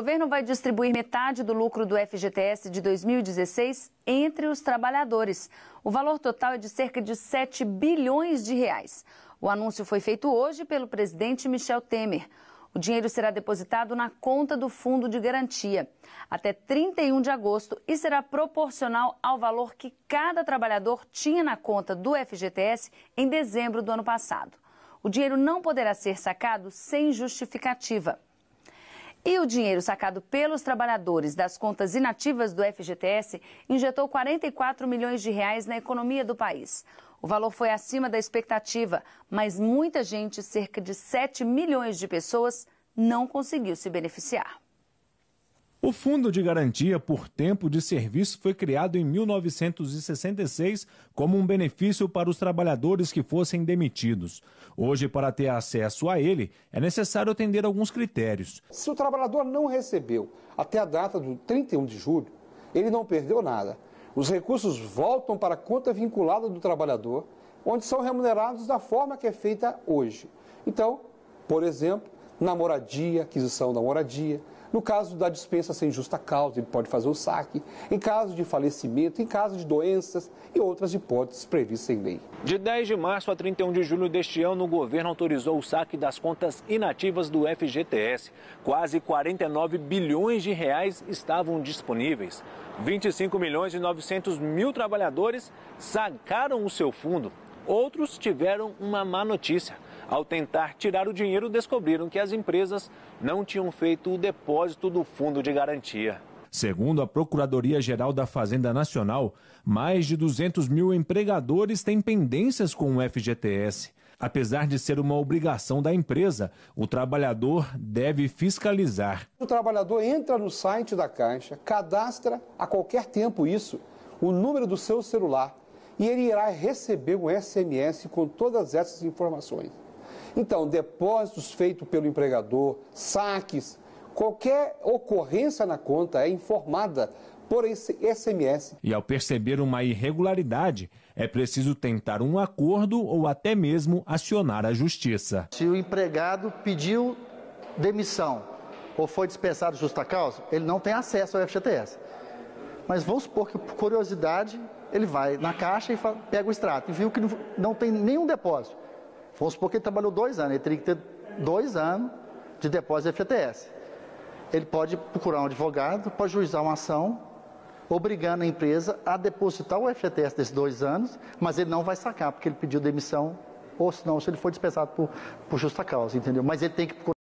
governo vai distribuir metade do lucro do FGTS de 2016 entre os trabalhadores. O valor total é de cerca de 7 bilhões de reais. O anúncio foi feito hoje pelo presidente Michel Temer. O dinheiro será depositado na conta do Fundo de Garantia até 31 de agosto e será proporcional ao valor que cada trabalhador tinha na conta do FGTS em dezembro do ano passado. O dinheiro não poderá ser sacado sem justificativa. E o dinheiro sacado pelos trabalhadores das contas inativas do FGTS injetou 44 milhões de reais na economia do país. O valor foi acima da expectativa, mas muita gente, cerca de 7 milhões de pessoas, não conseguiu se beneficiar. O Fundo de Garantia por Tempo de Serviço foi criado em 1966 como um benefício para os trabalhadores que fossem demitidos. Hoje, para ter acesso a ele, é necessário atender alguns critérios. Se o trabalhador não recebeu até a data do 31 de julho, ele não perdeu nada. Os recursos voltam para a conta vinculada do trabalhador, onde são remunerados da forma que é feita hoje. Então, por exemplo, na moradia, aquisição da moradia no caso da dispensa sem justa causa, ele pode fazer o saque. Em caso de falecimento, em caso de doenças e outras hipóteses previstas em lei. De 10 de março a 31 de julho deste ano, o governo autorizou o saque das contas inativas do FGTS. Quase 49 bilhões de reais estavam disponíveis. 25 milhões e 900 mil trabalhadores sacaram o seu fundo. Outros tiveram uma má notícia. Ao tentar tirar o dinheiro, descobriram que as empresas não tinham feito o depósito do fundo de garantia. Segundo a Procuradoria-Geral da Fazenda Nacional, mais de 200 mil empregadores têm pendências com o FGTS. Apesar de ser uma obrigação da empresa, o trabalhador deve fiscalizar. O trabalhador entra no site da Caixa, cadastra a qualquer tempo isso, o número do seu celular e ele irá receber um SMS com todas essas informações. Então, depósitos feitos pelo empregador, saques, qualquer ocorrência na conta é informada por esse SMS. E ao perceber uma irregularidade, é preciso tentar um acordo ou até mesmo acionar a justiça. Se o empregado pediu demissão ou foi dispensado justa causa, ele não tem acesso ao FGTS. Mas vamos supor que, por curiosidade, ele vai na caixa e pega o extrato. E viu que não, tem nenhum depósito. Vamos supor que ele trabalhou dois anos, ele teria que ter dois anos de depósito de FTS. Ele pode procurar um advogado, pode juizar uma ação, obrigando a empresa a depositar o FGTS desses dois anos, mas ele não vai sacar, porque ele pediu demissão, ou senão, se ele for dispensado por, por justa causa, entendeu? Mas ele tem que procurar.